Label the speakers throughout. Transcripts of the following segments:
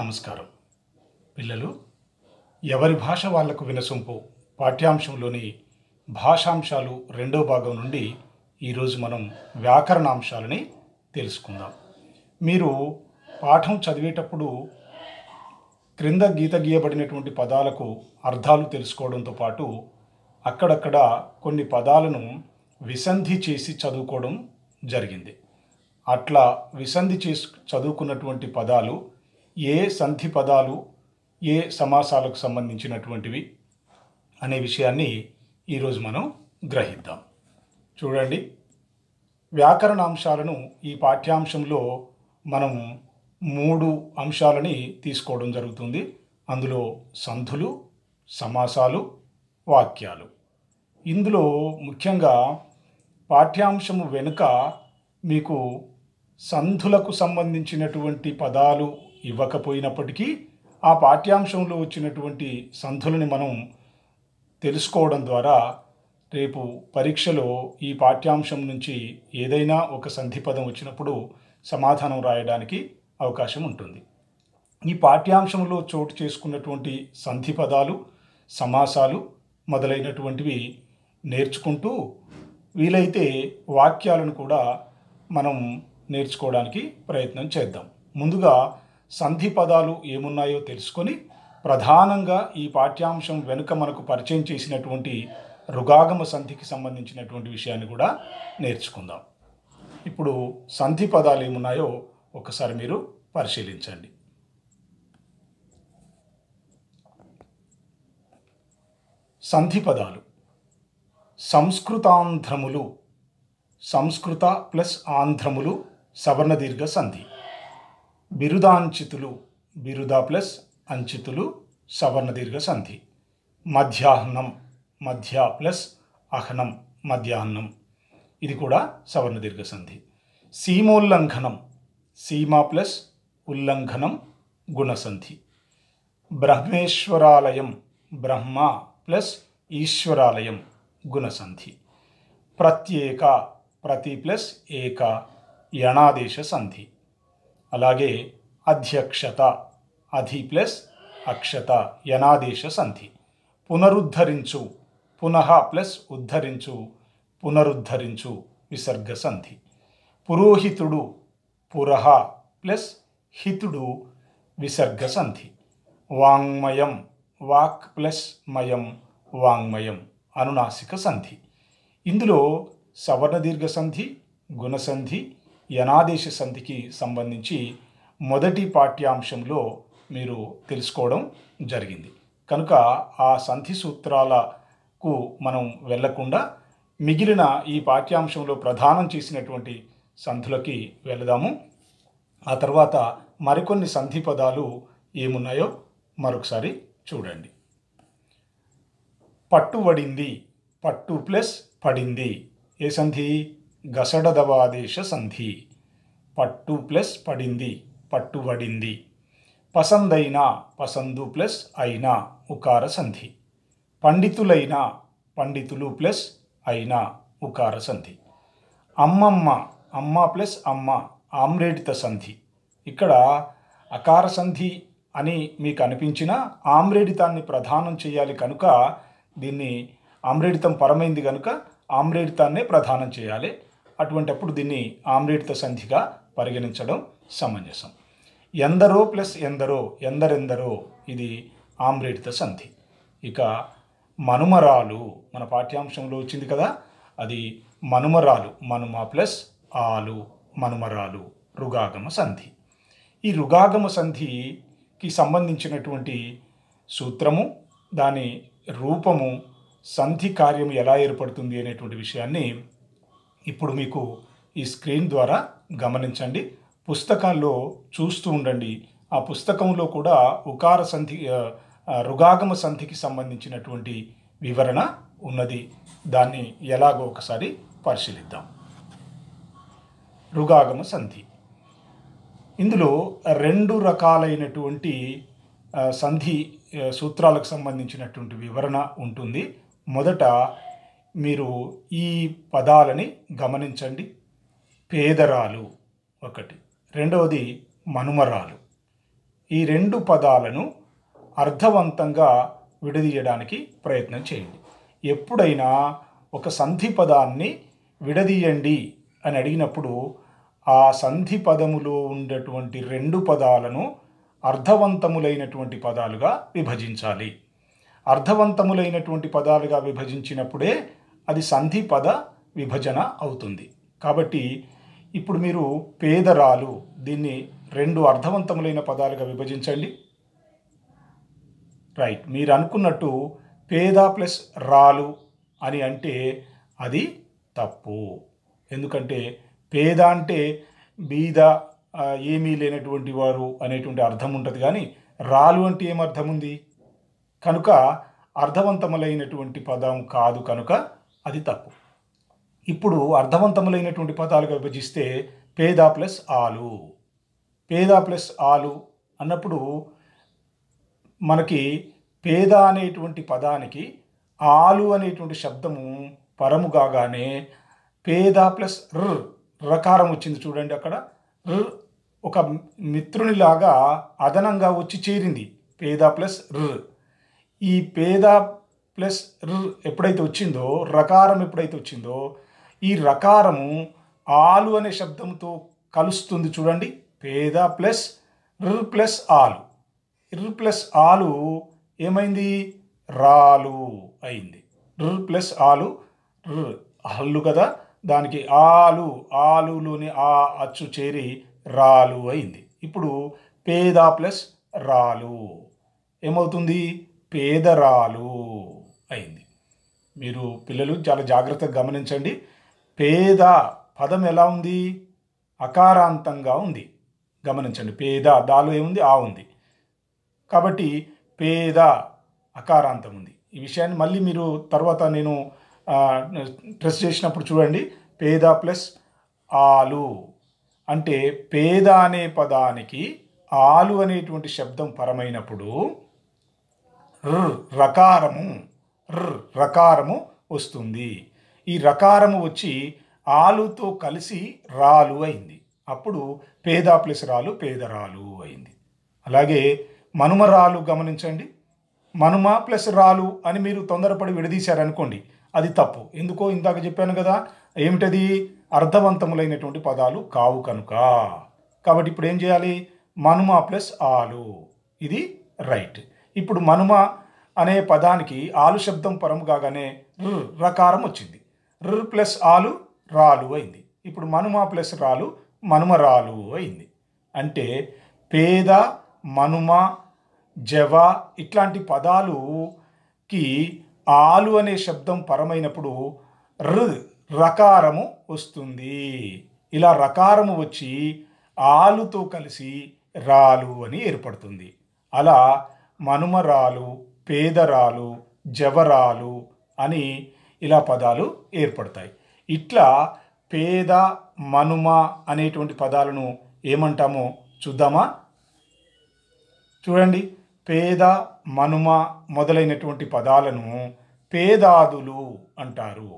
Speaker 1: నమస్కారం పిల్లలు ఎవరి భాష వాళ్లకు వినసొంపు పాఠ్యాంశంలోని భాషాంశాలు రెండో భాగం నుండి ఈరోజు మనం వ్యాకరణాంశాలని తెలుసుకుందాం మీరు పాఠం చదివేటప్పుడు క్రింద గీత గీయబడినటువంటి పదాలకు అర్థాలు తెలుసుకోవడంతో పాటు అక్కడక్కడ కొన్ని పదాలను విసంధి చేసి చదువుకోవడం జరిగింది అట్లా విసంధి చేసు చదువుకున్నటువంటి పదాలు ఏ సంధి పదాలు ఏ సమాసాలకు సంబంధించినటువంటివి అనే విషయాన్ని ఈరోజు మనం గ్రహిద్దాం చూడండి వ్యాకరణ అంశాలను ఈ పాఠ్యాంశంలో మనం మూడు అంశాలని తీసుకోవడం జరుగుతుంది అందులో సంధులు సమాసాలు వాక్యాలు ఇందులో ముఖ్యంగా పాఠ్యాంశము వెనుక మీకు సంధులకు సంబంధించినటువంటి పదాలు ఇవ్వకపోయినప్పటికీ ఆ పాఠ్యాంశంలో వచ్చినటువంటి సంధులని మనం తెలుసుకోవడం ద్వారా రేపు పరీక్షలో ఈ పాఠ్యాంశం నుంచి ఏదైనా ఒక సంధి పదం వచ్చినప్పుడు సమాధానం రాయడానికి అవకాశం ఉంటుంది ఈ పాఠ్యాంశంలో చోటు చేసుకున్నటువంటి సంధి పదాలు సమాసాలు మొదలైనటువంటివి నేర్చుకుంటూ వీలైతే వాక్యాలను కూడా మనం నేర్చుకోవడానికి ప్రయత్నం చేద్దాం ముందుగా సంధి పదాలు ఏమున్నాయో తెలుసుకొని ప్రధానంగా ఈ పాఠ్యాంశం వెనుక మనకు పరిచయం చేసినటువంటి రుగాగమ సంధికి సంబంధించినటువంటి విషయాన్ని కూడా నేర్చుకుందాం ఇప్పుడు సంధి పదాలు ఏమున్నాయో ఒకసారి మీరు పరిశీలించండి సంధి పదాలు సంస్కృతాంధ్రములు సంస్కృత ప్లస్ ఆంధ్రములు సవర్ణ దీర్ఘ సంధి బిరుదాంచితులు బిరుద ప్లస్ అంచితులు సవర్ణ దీర్ఘ సంధి మధ్యాహ్నం మధ్య ప్లస్ అహనం మధ్యాహ్నం ఇది కూడా సవర్ణ దీర్ఘ సంధి సీమోల్లంఘనం సీమా ప్లస్ ఉల్లంఘనం గుణసంధి బ్రహ్మేశ్వరాలయం బ్రహ్మ ప్లస్ ఈశ్వరాలయం గుణసంధి ప్రత్యేక ప్రతి ప్లస్ ఏక యణాదేశ సంధి అలాగే అధ్యక్షత అధి ప్లస్ అక్షత యనాదేశ సంధి పునరుద్ధరించు పునః ప్లస్ ఉద్ధరించు పునరుద్ధరించు విసర్గ సంధి పురోహితుడు పురహ ప్లస్ హితుడు విసర్గ సంధి వాంగ్మయం వాక్ ప్లస్ మయం వాంగ్మయం అనునాసిక సంధి ఇందులో సవర్ణ దీర్ఘ సంధి గుణసంధి యనాదేశ సంధికి సంబంధించి మొదటి పాఠ్యాంశంలో మీరు తెలుసుకోవడం జరిగింది కనుక ఆ సంధి సూత్రాలకు మనం వెళ్లకుండా మిగిలిన ఈ పాఠ్యాంశంలో ప్రధానం చేసినటువంటి సంధులకి వెళదాము ఆ తర్వాత మరికొన్ని సంధి పదాలు ఏమున్నాయో మరొకసారి చూడండి పట్టుబడింది పట్టు ప్లస్ పడింది ఏ సంధి గసడదవాదేశ సంధి పట్టు ప్లస్ పడింది పట్టుబడింది పసందైన పసందు ప్లస్ అయినా ఉకార సంధి పండితులైన పండితులు ప్లస్ అయినా ఉకార సంధి అమ్మమ్మ అమ్మ ప్లస్ అమ్మ ఆమ్రేడిత సంధి ఇక్కడ అకార సంధి అని మీకు అనిపించిన ఆమ్రేడితాన్ని ప్రధానం చేయాలి కనుక దీన్ని ఆమ్రేడితం పరమైంది కనుక ఆమ్రేడితాన్నే ప్రధానం చేయాలి అటువంటప్పుడు దీన్ని ఆమ్లేట్తో సంధిగా పరిగణించడం సమంజసం ఎందరో ప్లస్ ఎందరో ఎందరెందరో ఇది ఆమ్రేటిత సంధి ఇక మనుమరాలు మన పాఠ్యాంశంలో వచ్చింది కదా అది మనుమరాలు మనుమ ప్లస్ ఆలు మనుమరాలు రుగాగమ సంధి ఈ రుగాగమ సంధికి సంబంధించినటువంటి సూత్రము దాని రూపము సంధి కార్యం ఎలా ఏర్పడుతుంది అనేటువంటి విషయాన్ని ఇప్పుడు మీకు ఈ స్క్రీన్ ద్వారా గమనించండి పుస్తకాల్లో చూస్తూ ఉండండి ఆ పుస్తకంలో కూడా ఉకార సంధి రుగాగమ సంధికి సంబంధించినటువంటి వివరణ ఉన్నది దాన్ని ఎలాగో ఒకసారి పరిశీలిద్దాం రుగాగమ సంధి ఇందులో రెండు రకాలైనటువంటి సంధి సూత్రాలకు సంబంధించినటువంటి వివరణ ఉంటుంది మొదట మీరు ఈ పదాలని గమనించండి పేదరాలు ఒకటి రెండవది మనుమరాలు ఈ రెండు పదాలను అర్థవంతంగా విడదీయడానికి ప్రయత్నం చేయండి ఎప్పుడైనా ఒక సంధి పదాన్ని విడదీయండి అని అడిగినప్పుడు ఆ సంధి పదములో ఉండేటువంటి రెండు పదాలను అర్థవంతములైనటువంటి పదాలుగా విభజించాలి అర్థవంతములైనటువంటి పదాలుగా విభజించినప్పుడే అది సంధి పద విభజన అవుతుంది కాబట్టి ఇప్పుడు మీరు పేదరాలు దీన్ని రెండు అర్థవంతములైన పదాలుగా విభజించండి రైట్ మీరు అనుకున్నట్టు పేద ప్లస్ రాలు అని అంటే అది తప్పు ఎందుకంటే పేద అంటే బీద ఏమీ లేనటువంటి వారు అనేటువంటి అర్థం ఉంటుంది కానీ రాలు అంటే ఏమర్థం ఉంది కనుక అర్థవంతములైనటువంటి పదం కాదు కనుక అది తప్పు ఇప్పుడు అర్థవంతములైనటువంటి పదాలుగా విభజిస్తే పేద ప్లస్ ఆలు పేద ప్లస్ ఆలు అన్నప్పుడు మనకి పేద అనేటువంటి పదానికి ఆలు అనేటువంటి శబ్దము పరము కాగానే పేద ప్లస్ రు రకారం వచ్చింది చూడండి అక్కడ రు ఒక మిత్రునిలాగా అదనంగా వచ్చి చేరింది పేద ప్లస్ రు ఈ పేద ప్లస్ ఎప్పుడైతే వచ్చిందో రకారం ఎప్పుడైతే వచ్చిందో ఈ రకారము ఆలు అనే శబ్దంతో కలుస్తుంది చూడండి పేద ప్లస్ ర్ ప్లస్ ఆలు ర్ ప్లస్ ఆలు ఏమైంది రాలు అయింది ర్ ప్లస్ ఆలు ర్ హల్లు కదా దానికి ఆలు ఆలులోని ఆ అచ్చు చేరి రాలు అయింది ఇప్పుడు పేద ప్లస్ రాలు ఏమవుతుంది పేదరాలు అయింది మీరు పిల్లలు చాలా జాగ్రత్తగా గమనించండి పేద పదం ఎలా ఉంది అకారాంతంగా ఉంది గమనించండి పేద దాలు ఏముంది ఆ ఉంది కాబట్టి పేద అకారాంతం ఉంది ఈ విషయాన్ని మళ్ళీ మీరు తర్వాత నేను ట్రెస్ చేసినప్పుడు చూడండి పేద ప్లస్ ఆలు అంటే పేద అనే పదానికి ఆలు అనేటువంటి శబ్దం పరమైనప్పుడు రకారము ర్ రకారము వస్తుంది ఈ రకారము వచ్చి ఆలుతో కలిసి రాలు అయింది అప్పుడు పేద ప్లస్ రాలు పేదరాలు అయింది అలాగే మనుమరాలు గమనించండి మనుమ ప్లస్ రాలు అని మీరు తొందరపడి విడదీశారనుకోండి అది తప్పు ఎందుకో ఇందాక చెప్పాను కదా ఏమిటది అర్థవంతములైనటువంటి పదాలు కావు కనుక కాబట్టి ఇప్పుడు ఏం చేయాలి మనుమ ప్లస్ ఆలు ఇది రైట్ ఇప్పుడు మనుమ అనే పదానికి ఆలు శబ్దం పరం కాగానే రకారం వచ్చింది రు ప్లస్ ఆలు రాలు అయింది ఇప్పుడు మనుమ ప్లస్ రాలు రాలు అయింది అంటే పేద మనుమ జవ ఇట్లాంటి పదాలుకి ఆలు అనే శబ్దం పరమైనప్పుడు రు రకారము వస్తుంది ఇలా రకారము వచ్చి ఆలుతో కలిసి రాలు అని ఏర్పడుతుంది అలా మనుమరాలు పేదరాలు జవరాలు అని ఇలా పదాలు ఏర్పడతాయి ఇట్లా పేద మనుమ అనేటువంటి పదాలను ఏమంటామో చూద్దామా చూడండి పేద మనుమ మొదలైనటువంటి పదాలను పేదాదులు అంటారు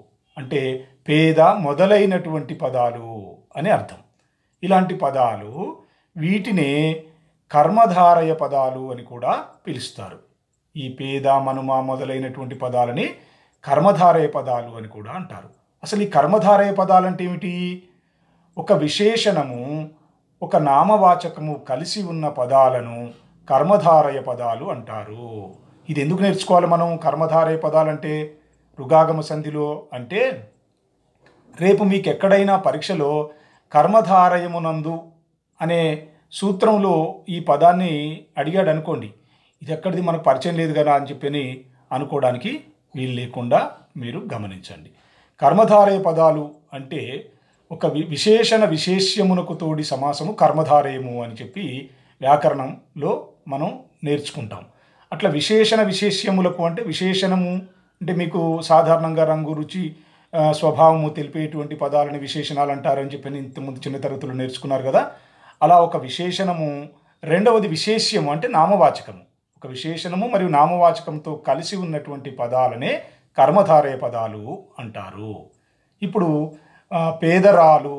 Speaker 1: అంటే పేద మొదలైనటువంటి పదాలు అని అర్థం ఇలాంటి పదాలు వీటినే కర్మధారయ పదాలు అని కూడా పిలుస్తారు ఈ పేద మనుమ మొదలైనటువంటి పదాలని కర్మధారయ పదాలు అని కూడా అంటారు అసలు ఈ కర్మధారయ పదాలంటే ఏమిటి ఒక విశేషణము ఒక నామవాచకము కలిసి ఉన్న పదాలను కర్మధారయ పదాలు అంటారు ఇది ఎందుకు నేర్చుకోవాలి మనం కర్మధారయ పదాలంటే రుగాగమ సంధిలో అంటే రేపు మీకు ఎక్కడైనా పరీక్షలో కర్మధారయమునందు అనే సూత్రంలో ఈ పదాన్ని అడిగాడు అనుకోండి ఇది ఎక్కడిది మనకు పరిచయం లేదు కదా అని చెప్పని అనుకోవడానికి వీలు లేకుండా మీరు గమనించండి కర్మధారయ పదాలు అంటే ఒక విశేషణ విశేష్యమునకు తోడి సమాసము కర్మధారయము అని చెప్పి వ్యాకరణంలో మనం నేర్చుకుంటాం అట్లా విశేషణ విశేష్యములకు అంటే విశేషణము అంటే మీకు సాధారణంగా రంగు రుచి స్వభావము తెలిపేటువంటి పదాలని విశేషణాలు అంటారని చెప్పి ఇంతకుముందు చిన్న తరగతులు నేర్చుకున్నారు కదా అలా ఒక విశేషణము రెండవది విశేష్యము అంటే నామవాచకము ఒక విశేషణము మరియు నామవాచకంతో కలిసి ఉన్నటువంటి పదాలనే కర్మధారయ పదాలు అంటారు ఇప్పుడు పేదరాలు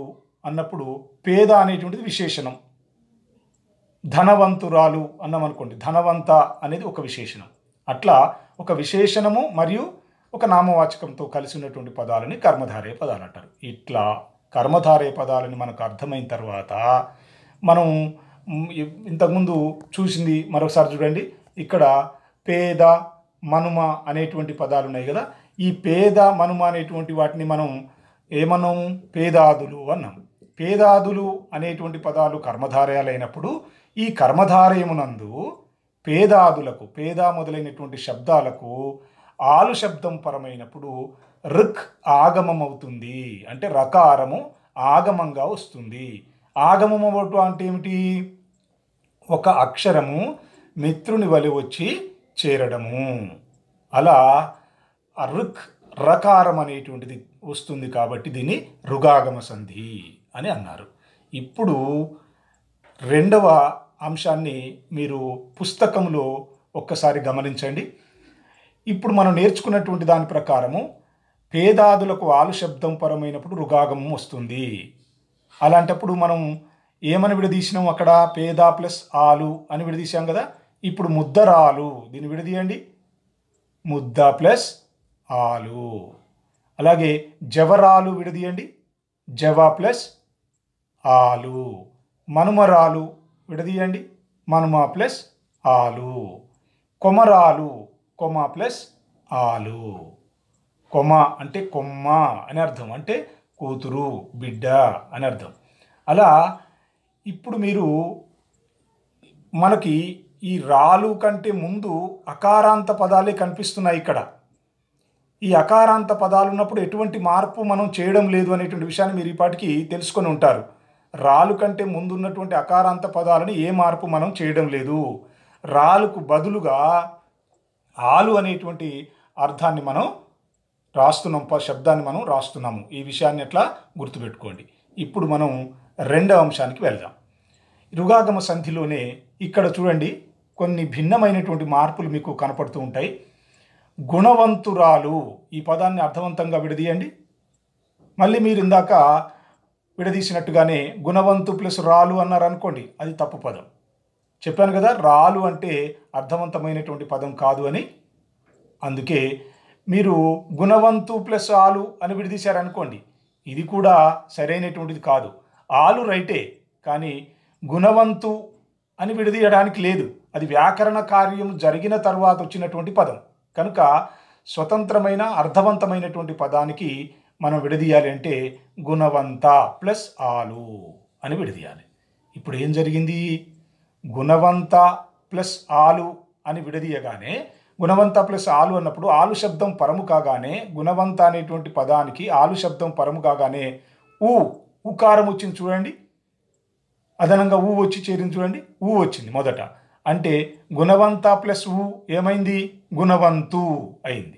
Speaker 1: అన్నప్పుడు పేద అనేటువంటిది విశేషణం ధనవంతురాలు అన్నామనుకోండి ధనవంత అనేది ఒక విశేషణం అట్లా ఒక విశేషణము మరియు ఒక నామవాచకంతో కలిసి ఉన్నటువంటి పదాలని కర్మధారయ పదాలు అంటారు ఇట్లా కర్మధారయ పదాలని మనకు అర్థమైన తర్వాత మనం ఇంతకుముందు చూసింది మరొకసారి చూడండి ఇక్కడ పేద మనుమ అనేటువంటి పదాలు ఉన్నాయి కదా ఈ పేద మనుమ అనేటువంటి వాటిని మనం ఏమనం పేదాదులు అన్నాం పేదాదులు అనేటువంటి పదాలు కర్మధారయాలైనప్పుడు ఈ కర్మధారయమునందు పేదాదులకు పేద మొదలైనటువంటి శబ్దాలకు ఆలు శబ్దం పరమైనప్పుడు రుక్ ఆగమం అవుతుంది అంటే రకారము ఆగమంగా వస్తుంది ఆగమం అంటే ఏమిటి ఒక అక్షరము మిత్రుని వలి వచ్చి చేరడము అలా రుక్ రకారం అనేటువంటిది వస్తుంది కాబట్టి దీన్ని రుగాగమ సంధి అని అన్నారు ఇప్పుడు రెండవ అంశాన్ని మీరు పుస్తకంలో ఒక్కసారి గమనించండి ఇప్పుడు మనం నేర్చుకున్నటువంటి దాని ప్రకారము పేదాదులకు ఆలు శబ్దం పరమైనప్పుడు రుగాగమం వస్తుంది అలాంటప్పుడు మనం ఏమని విడదీసినాం అక్కడ పేద ప్లస్ ఆలు అని విడదీసాం కదా ఇప్పుడు ముద్దరాలు దీన్ని విడదీయండి ముద్ద ప్లస్ ఆలు అలాగే జవరాలు విడదీయండి జవ ప్లస్ ఆలు మనుమరాలు విడదీయండి మనుమ ప్లస్ ఆలు కొమరాలు కొమ ప్లస్ ఆలు కొమ అంటే కొమ్మ అని అర్థం అంటే కూతురు బిడ్డ అని అర్థం అలా ఇప్పుడు మీరు మనకి ఈ రాలు కంటే ముందు అకారాంత పదాలే కనిపిస్తున్నాయి ఇక్కడ ఈ అకారాంత పదాలు ఉన్నప్పుడు ఎటువంటి మార్పు మనం చేయడం లేదు అనేటువంటి విషయాన్ని మీరు ఈపాటికి తెలుసుకొని ఉంటారు రాలు కంటే ముందున్నటువంటి అకారాంత పదాలను ఏ మార్పు మనం చేయడం లేదు రాలుకు బదులుగా ఆలు అనేటువంటి అర్థాన్ని మనం రాస్తున్నాం శబ్దాన్ని మనం రాస్తున్నాము ఈ విషయాన్ని ఎట్లా గుర్తుపెట్టుకోండి ఇప్పుడు మనం రెండవ అంశానికి వెళ్దాం రుగాగమ సంధిలోనే ఇక్కడ చూడండి కొన్ని భిన్నమైనటువంటి మార్పులు మీకు కనపడుతూ ఉంటాయి గుణవంతురాలు ఈ పదాన్ని అర్థవంతంగా విడదీయండి మళ్ళీ మీరు ఇందాక విడదీసినట్టుగానే గుణవంతు ప్లస్ రాలు అన్నారు అనుకోండి అది తప్పు పదం చెప్పాను కదా రాలు అంటే అర్థవంతమైనటువంటి పదం కాదు అని అందుకే మీరు గుణవంతు ప్లస్ ఆలు అని విడదీశారనుకోండి ఇది కూడా సరైనటువంటిది కాదు ఆలు రైటే కానీ గుణవంతు అని విడదీయడానికి లేదు అది వ్యాకరణ కార్యం జరిగిన తర్వాత వచ్చినటువంటి పదం కనుక స్వతంత్రమైన అర్థవంతమైనటువంటి పదానికి మనం విడదీయాలి అంటే గుణవంత ప్లస్ ఆలు అని విడదీయాలి ఇప్పుడు ఏం జరిగింది గుణవంత ప్లస్ ఆలు అని విడదీయగానే గుణవంత ప్లస్ ఆలు అన్నప్పుడు ఆలు శబ్దం పరము కాగానే గుణవంత అనేటువంటి పదానికి ఆలు శబ్దం పరము కాగానే ఊ ఉకారం వచ్చింది చూడండి అదనంగా ఊ వచ్చి చేరింది చూడండి ఊ వచ్చింది మొదట అంటే గుణవంత ప్లస్ ఊ ఏమైంది గుణవంతు అయింది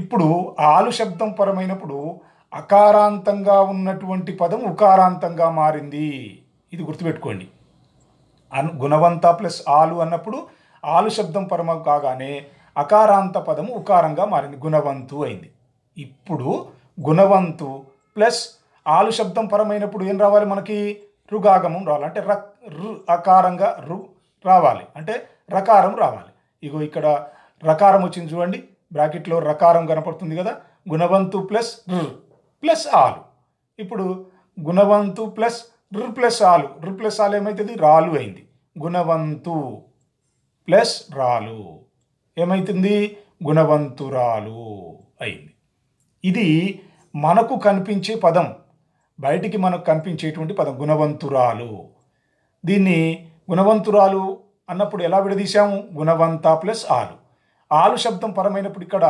Speaker 1: ఇప్పుడు ఆలు శబ్దం పరమైనప్పుడు అకారాంతంగా ఉన్నటువంటి పదం ఉకారాంతంగా మారింది ఇది గుర్తుపెట్టుకోండి అను గుణవంత ప్లస్ ఆలు అన్నప్పుడు ఆలు శబ్దం పరమ కాగానే అకారాంత పదము ఉకారంగా మారింది గుణవంతు అయింది ఇప్పుడు గుణవంతు ప్లస్ ఆలు శబ్దం పరమైనప్పుడు ఏం రావాలి మనకి రుగాగమం రావాలి అంటే రక్ రు అకారంగా రు రావాలి అంటే రకారం రావాలి ఇగో ఇక్కడ రకారం వచ్చింది చూడండి బ్రాకెట్లో రకారం కనపడుతుంది కదా గుణవంతు ప్లస్ రు ప్లస్ ఆలు ఇప్పుడు గుణవంతు ప్లస్ రు ప్లస్ ఆలు రు ప్లస్ ఆలు ఏమవుతుంది రాలు అయింది గుణవంతు ప్లస్ రాలు ఏమవుతుంది గుణవంతురాలు అయింది ఇది మనకు కనిపించే పదం బయటికి మనకు కనిపించేటువంటి పదం గుణవంతురాలు దీన్ని గుణవంతురాలు అన్నప్పుడు ఎలా విడదీశాము గుణవంత ప్లస్ ఆలు ఆలు శబ్దం పరమైనప్పుడు ఇక్కడ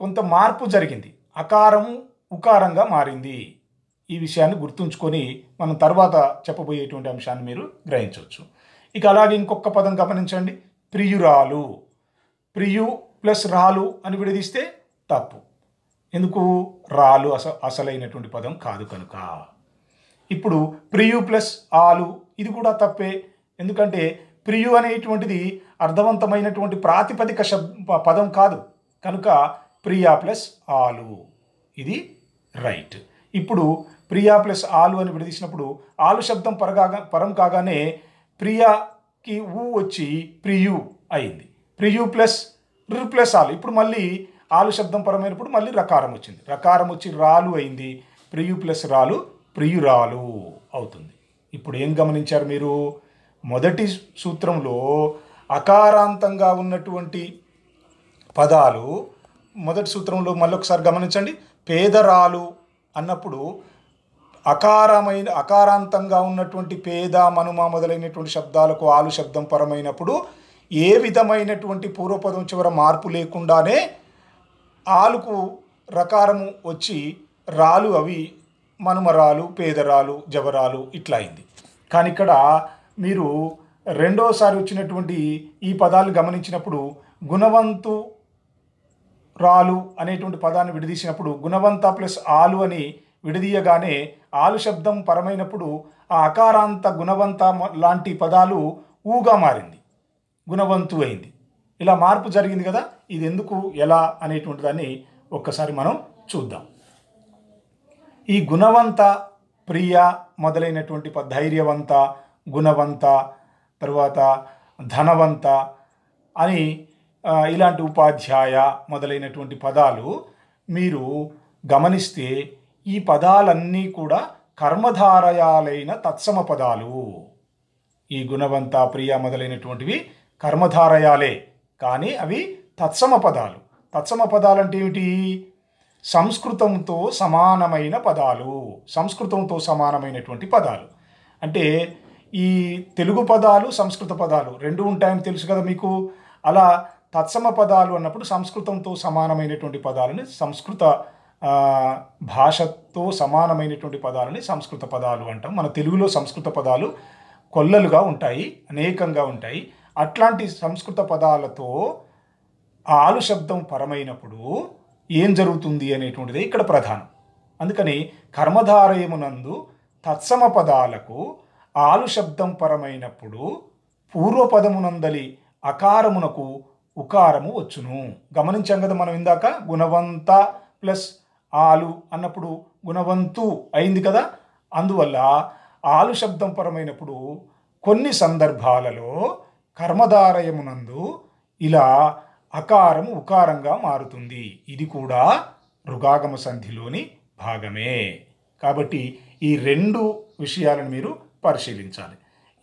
Speaker 1: కొంత మార్పు జరిగింది అకారము ఉకారంగా మారింది ఈ విషయాన్ని గుర్తుంచుకొని మనం తర్వాత చెప్పబోయేటువంటి అంశాన్ని మీరు గ్రహించవచ్చు ఇక అలాగే ఇంకొక పదం గమనించండి ప్రియురాలు ప్రియు ప్లస్ రాలు అని విడదీస్తే తప్పు ఎందుకు రాలు అస అసలైనటువంటి పదం కాదు కనుక ఇప్పుడు ప్రియు ప్లస్ ఆలు ఇది కూడా తప్పే ఎందుకంటే ప్రియు అనేటువంటిది అర్థవంతమైనటువంటి ప్రాతిపదిక శబ్ పదం కాదు కనుక ప్రియా ప్లస్ ఆలు ఇది రైట్ ఇప్పుడు ప్రియా ప్లస్ ఆలు అని విడదీసినప్పుడు ఆలు శబ్దం పరగా పరం కాగానే ప్రియాకి ఊ వచ్చి ప్రియు అయింది ప్రియు ప్లస్ రు ప్లస్ ఆలు ఇప్పుడు మళ్ళీ ఆలు శబ్దం పరమైనప్పుడు మళ్ళీ రకారం వచ్చింది రకారం వచ్చి రాలు అయింది ప్రియు ప్లస్ రాలు ప్రియురాలు అవుతుంది ఇప్పుడు ఏం గమనించారు మీరు మొదటి సూత్రంలో అకారాంతంగా ఉన్నటువంటి పదాలు మొదటి సూత్రంలో మళ్ళొకసారి గమనించండి పేదరాలు అన్నప్పుడు అకారమైన అకారాంతంగా ఉన్నటువంటి పేద మనుమ మొదలైనటువంటి శబ్దాలకు ఆలు శబ్దం పరమైనప్పుడు ఏ విధమైనటువంటి పూర్వపదం చివర మార్పు లేకుండానే ఆలుకు రకారము వచ్చి రాలు అవి మనుమరాలు పేదరాలు జవరాలు ఇట్లా అయింది కానీ ఇక్కడ మీరు రెండోసారి వచ్చినటువంటి ఈ పదాలు గమనించినప్పుడు గుణవంతు రాలు అనేటువంటి పదాన్ని విడదీసినప్పుడు గుణవంత ప్లస్ ఆలు అని విడదీయగానే ఆలు శబ్దం పరమైనప్పుడు ఆ అకారాంత గుణవంత లాంటి పదాలు ఊగా మారింది గుణవంతు అయింది ఇలా మార్పు జరిగింది కదా ఇది ఎందుకు ఎలా అనేటువంటి దాన్ని ఒక్కసారి మనం చూద్దాం ఈ గుణవంత ప్రియ మొదలైనటువంటి ధైర్యవంత గుణవంత తరువాత ధనవంత అని ఇలాంటి ఉపాధ్యాయ మొదలైనటువంటి పదాలు మీరు గమనిస్తే ఈ పదాలన్నీ కూడా కర్మధారయాలైన తత్సమ పదాలు ఈ గుణవంత ప్రియ మొదలైనటువంటివి కర్మధారయాలే కానీ అవి తత్సమ పదాలు తత్సమ పదాలంటే ఏమిటి సంస్కృతంతో సమానమైన పదాలు సంస్కృతంతో సమానమైనటువంటి పదాలు అంటే ఈ తెలుగు పదాలు సంస్కృత పదాలు రెండు ఉంటాయని తెలుసు కదా మీకు అలా తత్సమ పదాలు అన్నప్పుడు సంస్కృతంతో సమానమైనటువంటి పదాలని సంస్కృత భాషతో సమానమైనటువంటి పదాలని సంస్కృత పదాలు అంటాం మన తెలుగులో సంస్కృత పదాలు కొల్లలుగా ఉంటాయి అనేకంగా ఉంటాయి అట్లాంటి సంస్కృత పదాలతో ఆలు శబ్దం పరమైనప్పుడు ఏం జరుగుతుంది అనేటువంటిది ఇక్కడ ప్రధానం అందుకని కర్మధారయమునందు తత్సమ పదాలకు ఆలు శబ్దం పరమైనప్పుడు పూర్వపదమునందలి అకారమునకు ఉకారము వచ్చును గమనించాం కదా మనం ఇందాక గుణవంత ప్లస్ ఆలు అన్నప్పుడు గుణవంతు అయింది కదా అందువల్ల ఆలు శబ్దం పరమైనప్పుడు కొన్ని సందర్భాలలో కర్మధారయమునందు ఇలా అకారం ఉకారంగా మారుతుంది ఇది కూడా రుగాగమ సంధిలోని భాగమే కాబట్టి ఈ రెండు విషయాలను మీరు పరిశీలించాలి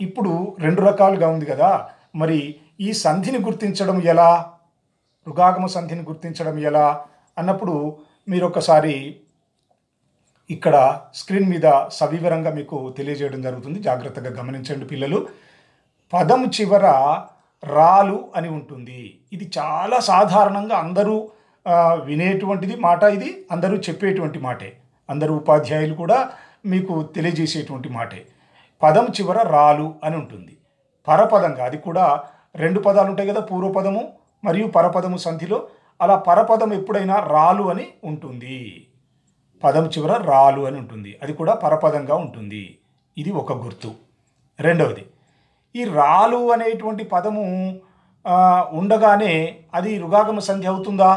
Speaker 1: ఇప్పుడు రెండు రకాలుగా ఉంది కదా మరి ఈ సంధిని గుర్తించడం ఎలా రుగాగమ సంధిని గుర్తించడం ఎలా అన్నప్పుడు మీరు ఒకసారి ఇక్కడ స్క్రీన్ మీద సవివరంగా మీకు తెలియజేయడం జరుగుతుంది జాగ్రత్తగా గమనించండి పిల్లలు పదం చివర రాలు అని ఉంటుంది ఇది చాలా సాధారణంగా అందరూ వినేటువంటిది మాట ఇది అందరూ చెప్పేటువంటి మాటే అందరూ ఉపాధ్యాయులు కూడా మీకు తెలియజేసేటువంటి మాటే పదం చివర రాలు అని ఉంటుంది పరపదంగా అది కూడా రెండు పదాలు ఉంటాయి కదా పూర్వపదము మరియు పరపదము సంధిలో అలా పరపదం ఎప్పుడైనా రాలు అని ఉంటుంది పదం చివర రాలు అని ఉంటుంది అది కూడా పరపదంగా ఉంటుంది ఇది ఒక గుర్తు రెండవది ఈ రాలు అనేటువంటి పదము ఉండగానే అది రుగాగమ సంధి అవుతుందా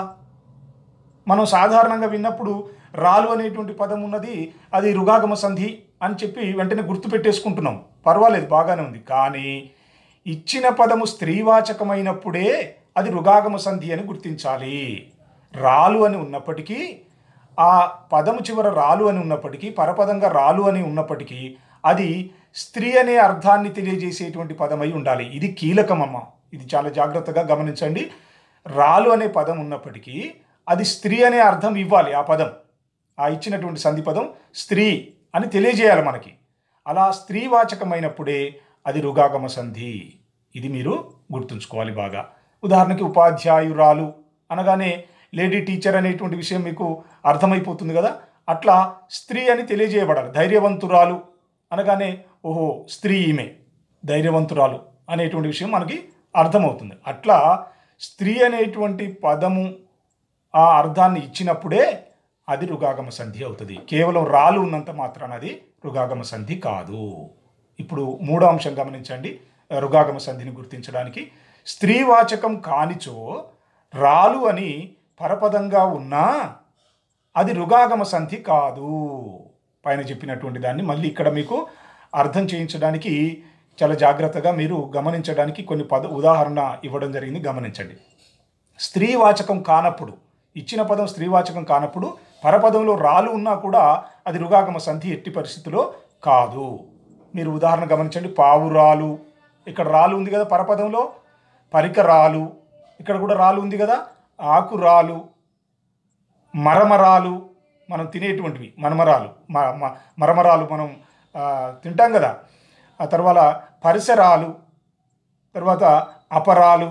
Speaker 1: మనం సాధారణంగా విన్నప్పుడు రాలు అనేటువంటి పదం ఉన్నది అది రుగాగమ సంధి అని చెప్పి వెంటనే గుర్తు పెట్టేసుకుంటున్నాం పర్వాలేదు బాగానే ఉంది కానీ ఇచ్చిన పదము స్త్రీవాచకమైనప్పుడే అది రుగాగమ సంధి అని గుర్తించాలి రాలు అని ఉన్నప్పటికీ ఆ పదము చివర రాలు అని ఉన్నప్పటికీ పరపదంగా రాలు అని ఉన్నప్పటికీ అది స్త్రీ అనే అర్థాన్ని తెలియజేసేటువంటి పదమై ఉండాలి ఇది కీలకమమ్మ ఇది చాలా జాగ్రత్తగా గమనించండి రాలు అనే పదం ఉన్నప్పటికీ అది స్త్రీ అనే అర్థం ఇవ్వాలి ఆ పదం ఆ ఇచ్చినటువంటి సంధి పదం స్త్రీ అని తెలియజేయాలి మనకి అలా స్త్రీవాచకమైనప్పుడే అది రుగాగమ సంధి ఇది మీరు గుర్తుంచుకోవాలి బాగా ఉదాహరణకి ఉపాధ్యాయురాలు అనగానే లేడీ టీచర్ అనేటువంటి విషయం మీకు అర్థమైపోతుంది కదా అట్లా స్త్రీ అని తెలియజేయబడాలి ధైర్యవంతురాలు అనగానే ఓహో స్త్రీ ఈమె ధైర్యవంతురాలు అనేటువంటి విషయం మనకి అర్థమవుతుంది అట్లా స్త్రీ అనేటువంటి పదము ఆ అర్థాన్ని ఇచ్చినప్పుడే అది రుగాగమ సంధి అవుతుంది కేవలం రాలు ఉన్నంత మాత్రాన అది రుగాగమ సంధి కాదు ఇప్పుడు మూడో అంశం గమనించండి రుగాగమ సంధిని గుర్తించడానికి స్త్రీవాచకం కానిచో రాలు అని పరపదంగా ఉన్నా అది రుగాగమ సంధి కాదు పైన చెప్పినటువంటి దాన్ని మళ్ళీ ఇక్కడ మీకు అర్థం చేయించడానికి చాలా జాగ్రత్తగా మీరు గమనించడానికి కొన్ని పద ఉదాహరణ ఇవ్వడం జరిగింది గమనించండి స్త్రీవాచకం కానప్పుడు ఇచ్చిన పదం స్త్రీవాచకం కానప్పుడు పరపదంలో రాలు ఉన్నా కూడా అది రుగాగమ సంధి ఎట్టి పరిస్థితిలో కాదు మీరు ఉదాహరణ గమనించండి పావురాలు ఇక్కడ రాలు ఉంది కదా పరపదంలో పరికరాలు ఇక్కడ కూడా రాలు ఉంది కదా ఆకురాలు మరమరాలు మనం తినేటువంటివి మరమరాలు మరమరాలు మనం తింటాం కదా ఆ తర్వాత పరిసరాలు తర్వాత అపరాలు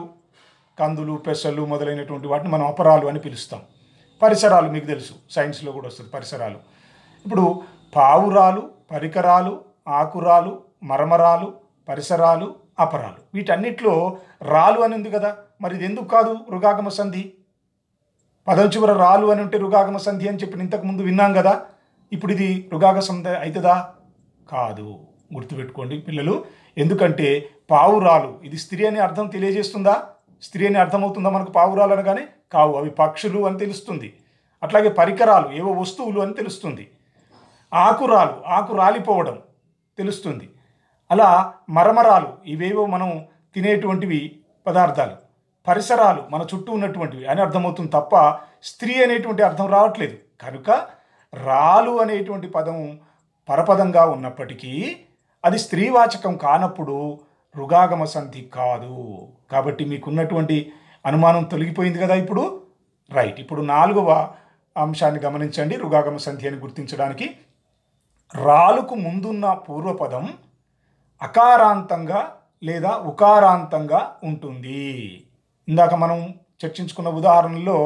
Speaker 1: కందులు పెసలు మొదలైనటువంటి వాటిని మనం అపరాలు అని పిలుస్తాం పరిసరాలు మీకు తెలుసు సైన్స్లో కూడా వస్తుంది పరిసరాలు ఇప్పుడు పావురాలు పరికరాలు ఆకురాలు మరమరాలు పరిసరాలు అపరాలు వీటన్నిట్లో రాలు అని ఉంది కదా మరి ఇది ఎందుకు కాదు మృగాగమ సంధి పదవ చివర రాలు అని ఉంటే రుగాగమ సంధి అని చెప్పిన ఇంతకుముందు విన్నాం కదా ఇప్పుడు ఇది రుగాగ సంధి అవుతుందా కాదు గుర్తుపెట్టుకోండి పిల్లలు ఎందుకంటే పావురాలు ఇది స్త్రీ అని అర్థం తెలియజేస్తుందా స్త్రీ అని అర్థమవుతుందా మనకు పావురాలు అనగానే కావు అవి పక్షులు అని తెలుస్తుంది అట్లాగే పరికరాలు ఏవో వస్తువులు అని తెలుస్తుంది ఆకురాలు ఆకు రాలిపోవడం తెలుస్తుంది అలా మరమరాలు ఇవేవో మనం తినేటువంటివి పదార్థాలు పరిసరాలు మన చుట్టూ ఉన్నటువంటివి అని అర్థమవుతుంది తప్ప స్త్రీ అనేటువంటి అర్థం రావట్లేదు కనుక రాలు అనేటువంటి పదం పరపదంగా ఉన్నప్పటికీ అది స్త్రీవాచకం కానప్పుడు రుగాగమ సంధి కాదు కాబట్టి మీకున్నటువంటి అనుమానం తొలగిపోయింది కదా ఇప్పుడు రైట్ ఇప్పుడు నాలుగవ అంశాన్ని గమనించండి రుగాగమ సంధి అని గుర్తించడానికి రాలుకు ముందున్న పూర్వపదం అకారాంతంగా లేదా ఉకారాంతంగా ఉంటుంది ఇందాక మనం చర్చించుకున్న ఉదాహరణలో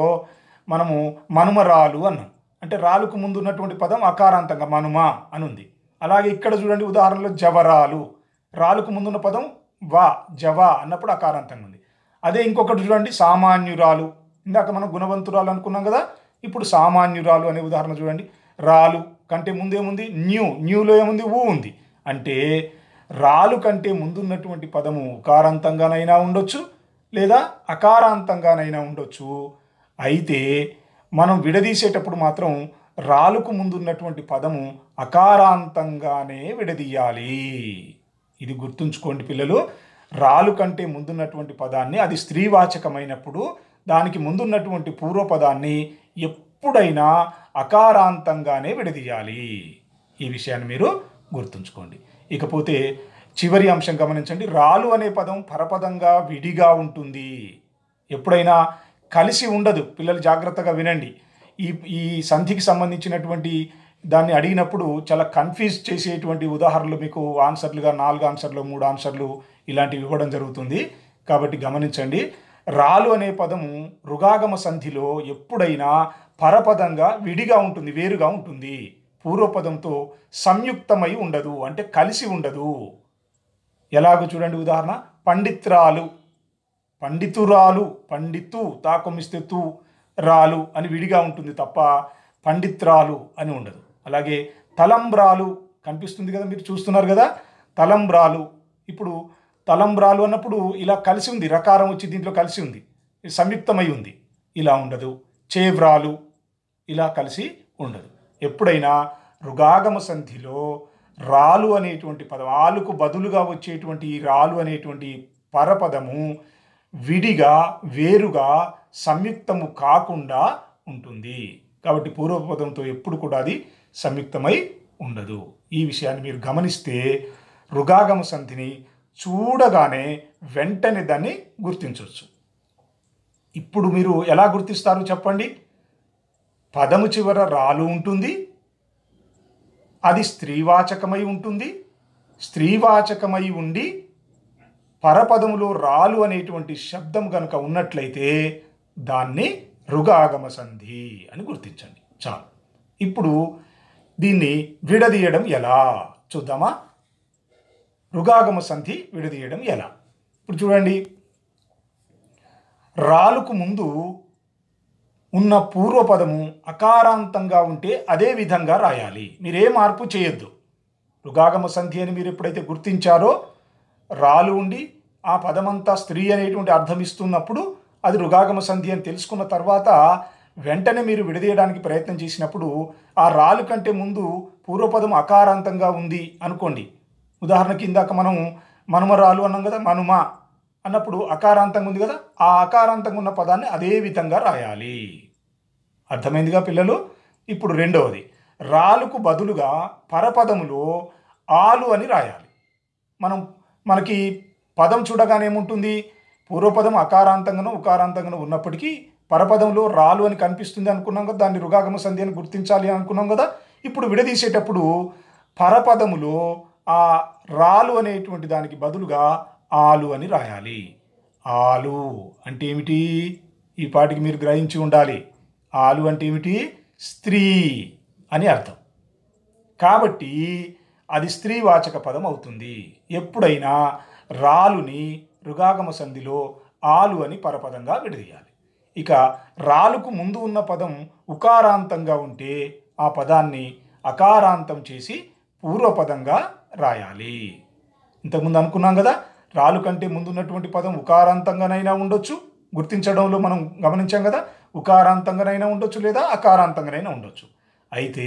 Speaker 1: మనము మనుమరాలు అన్నాం అంటే రాలుకు ముందు ఉన్నటువంటి పదం అకారాంతంగా మనుమ అనుంది అలాగే ఇక్కడ చూడండి ఉదాహరణలో జవరాలు రాలుకు ముందున్న పదం వా జవ అన్నప్పుడు అకారాంతంగా ఉంది అదే ఇంకొకటి చూడండి సామాన్యురాలు ఇందాక మనం గుణవంతురాలు అనుకున్నాం కదా ఇప్పుడు సామాన్యురాలు అనే ఉదాహరణ చూడండి రాలు కంటే ముందేముంది న్యూ న్యూలో ఏముంది ఊ ఉంది అంటే రాలు కంటే ముందున్నటువంటి పదము కారంతంగానైనా ఉండొచ్చు లేదా అకారాంతంగానైనా ఉండొచ్చు అయితే మనం విడదీసేటప్పుడు మాత్రం రాలుకు ముందున్నటువంటి పదము అకారాంతంగానే విడదీయాలి ఇది గుర్తుంచుకోండి పిల్లలు రాలు కంటే ముందున్నటువంటి పదాన్ని అది స్త్రీవాచకమైనప్పుడు దానికి ముందున్నటువంటి పూర్వపదాన్ని ఎప్పుడైనా అకారాంతంగానే విడదీయాలి ఈ విషయాన్ని మీరు గుర్తుంచుకోండి ఇకపోతే చివరి అంశం గమనించండి రాలు అనే పదం పరపదంగా విడిగా ఉంటుంది ఎప్పుడైనా కలిసి ఉండదు పిల్లలు జాగ్రత్తగా వినండి ఈ ఈ సంధికి సంబంధించినటువంటి దాన్ని అడిగినప్పుడు చాలా కన్ఫ్యూజ్ చేసేటువంటి ఉదాహరణలు మీకు ఆన్సర్లుగా నాలుగు ఆన్సర్లు మూడు ఆన్సర్లు ఇలాంటివి ఇవ్వడం జరుగుతుంది కాబట్టి గమనించండి రాలు అనే పదము రుగాగమ సంధిలో ఎప్పుడైనా పరపదంగా విడిగా ఉంటుంది వేరుగా ఉంటుంది పూర్వపదంతో సంయుక్తమై ఉండదు అంటే కలిసి ఉండదు ఎలాగో చూడండి ఉదాహరణ పండిత్రాలు పండితురాలు పండితు తాకొమిస్తే తు రాలు అని విడిగా ఉంటుంది తప్ప పండిత్రాలు అని ఉండదు అలాగే తలంబ్రాలు కనిపిస్తుంది కదా మీరు చూస్తున్నారు కదా తలంబ్రాలు ఇప్పుడు తలంబ్రాలు అన్నప్పుడు ఇలా కలిసి ఉంది రకారం వచ్చి దీంట్లో కలిసి ఉంది సంయుక్తమై ఉంది ఇలా ఉండదు చేవ్రాలు ఇలా కలిసి ఉండదు ఎప్పుడైనా రుగాగమ సంధిలో రాలు అనేటువంటి పదం ఆలుకు బదులుగా వచ్చేటువంటి ఈ రాలు అనేటువంటి పరపదము విడిగా వేరుగా సంయుక్తము కాకుండా ఉంటుంది కాబట్టి పూర్వపదంతో ఎప్పుడు కూడా అది సంయుక్తమై ఉండదు ఈ విషయాన్ని మీరు గమనిస్తే రుగాగమ సంధిని చూడగానే వెంటనే దాన్ని గుర్తించవచ్చు ఇప్పుడు మీరు ఎలా గుర్తిస్తారు చెప్పండి పదము చివర రాలు ఉంటుంది అది స్త్రీవాచకమై ఉంటుంది స్త్రీవాచకమై ఉండి పరపదములో రాలు అనేటువంటి శబ్దం కనుక ఉన్నట్లయితే దాన్ని రుగాగమ సంధి అని గుర్తించండి చాలు ఇప్పుడు దీన్ని విడదీయడం ఎలా చూద్దామా రుగాగమ సంధి విడదీయడం ఎలా ఇప్పుడు చూడండి రాలుకు ముందు ఉన్న పూర్వపదము అకారాంతంగా ఉంటే అదే విధంగా రాయాలి మీరే మార్పు చేయొద్దు రుగాగమ సంధి అని మీరు ఎప్పుడైతే గుర్తించారో రాలు ఉండి ఆ పదమంతా స్త్రీ అనేటువంటి అర్థం ఇస్తున్నప్పుడు అది రుగాగమ సంధి అని తెలుసుకున్న తర్వాత వెంటనే మీరు విడదీయడానికి ప్రయత్నం చేసినప్పుడు ఆ రాలు కంటే ముందు పూర్వపదం అకారాంతంగా ఉంది అనుకోండి ఉదాహరణకి ఇందాక మనం రాలు అన్నాం కదా మనుమ అన్నప్పుడు అకారాంతంగా ఉంది కదా ఆ అకారాంతంగా ఉన్న పదాన్ని అదే విధంగా రాయాలి అర్థమైందిగా పిల్లలు ఇప్పుడు రెండవది రాలుకు బదులుగా పరపదములో ఆలు అని రాయాలి మనం మనకి పదం చూడగానే ఏముంటుంది పూర్వపదం అకారాంతంగానో ఉకారాంతంగానో ఉన్నప్పటికీ పరపదంలో రాలు అని కనిపిస్తుంది అనుకున్నాం కదా దాన్ని రుగాగమ సంధి అని గుర్తించాలి అనుకున్నాం కదా ఇప్పుడు విడదీసేటప్పుడు పరపదములో ఆ రాలు అనేటువంటి దానికి బదులుగా ఆలు అని రాయాలి ఆలు అంటే ఏమిటి ఈ పాటికి మీరు గ్రహించి ఉండాలి ఆలు అంటే ఏమిటి స్త్రీ అని అర్థం కాబట్టి అది స్త్రీవాచక పదం అవుతుంది ఎప్పుడైనా రాలుని రుగాగమ సంధిలో ఆలు అని పరపదంగా విడదీయాలి ఇక రాలుకు ముందు ఉన్న పదం ఉకారాంతంగా ఉంటే ఆ పదాన్ని అకారాంతం చేసి పూర్వపదంగా రాయాలి ఇంతకుముందు అనుకున్నాం కదా రాలు కంటే ముందున్నటువంటి పదం ఉకారాంతంగానైనా ఉండొచ్చు గుర్తించడంలో మనం గమనించాం కదా ఉకారాంతంగానైనా ఉండొచ్చు లేదా అకారాంతంగానైనా ఉండొచ్చు అయితే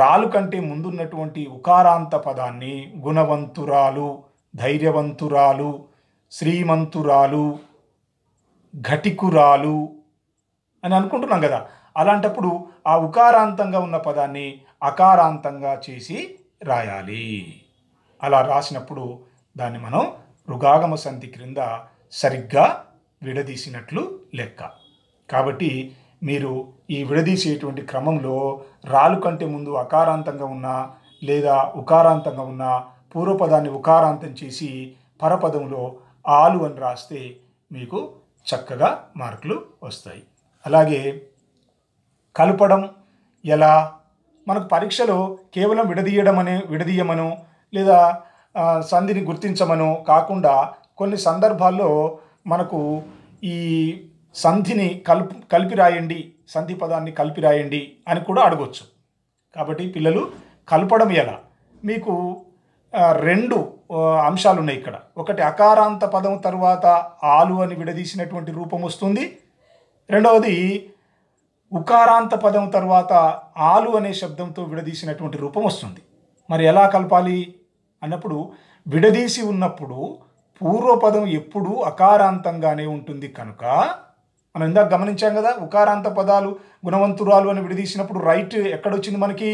Speaker 1: రాలు కంటే ముందున్నటువంటి ఉకారాంత పదాన్ని గుణవంతురాలు ధైర్యవంతురాలు శ్రీమంతురాలు ఘటికురాలు అని అనుకుంటున్నాం కదా అలాంటప్పుడు ఆ ఉకారాంతంగా ఉన్న పదాన్ని అకారాంతంగా చేసి రాయాలి అలా రాసినప్పుడు దాన్ని మనం మృగాగమ సంధి క్రింద సరిగ్గా విడదీసినట్లు లెక్క కాబట్టి మీరు ఈ విడదీసేటువంటి క్రమంలో రాలు కంటే ముందు అకారాంతంగా ఉన్న లేదా ఉకారాంతంగా ఉన్న పూర్వపదాన్ని ఉకారాంతం చేసి పరపదంలో ఆలు అని రాస్తే మీకు చక్కగా మార్కులు వస్తాయి అలాగే కలపడం ఎలా మనకు పరీక్షలో కేవలం విడదీయడం అనే విడదీయమను లేదా సంధిని గుర్తించమను కాకుండా కొన్ని సందర్భాల్లో మనకు ఈ సంధిని కలుపు కలిపి రాయండి సంధి పదాన్ని కలిపి రాయండి అని కూడా అడగవచ్చు కాబట్టి పిల్లలు కలపడం ఎలా మీకు రెండు అంశాలు ఉన్నాయి ఇక్కడ ఒకటి అకారాంత పదం తర్వాత ఆలు అని విడదీసినటువంటి రూపం వస్తుంది రెండవది ఉకారాంత పదం తర్వాత ఆలు అనే శబ్దంతో విడదీసినటువంటి రూపం వస్తుంది మరి ఎలా కలపాలి అన్నప్పుడు విడదీసి ఉన్నప్పుడు పూర్వపదం ఎప్పుడూ అకారాంతంగానే ఉంటుంది కనుక మనం ఇందాక గమనించాం కదా ఉకారాంత పదాలు గుణవంతురాలు అని విడదీసినప్పుడు రైట్ ఎక్కడొచ్చింది మనకి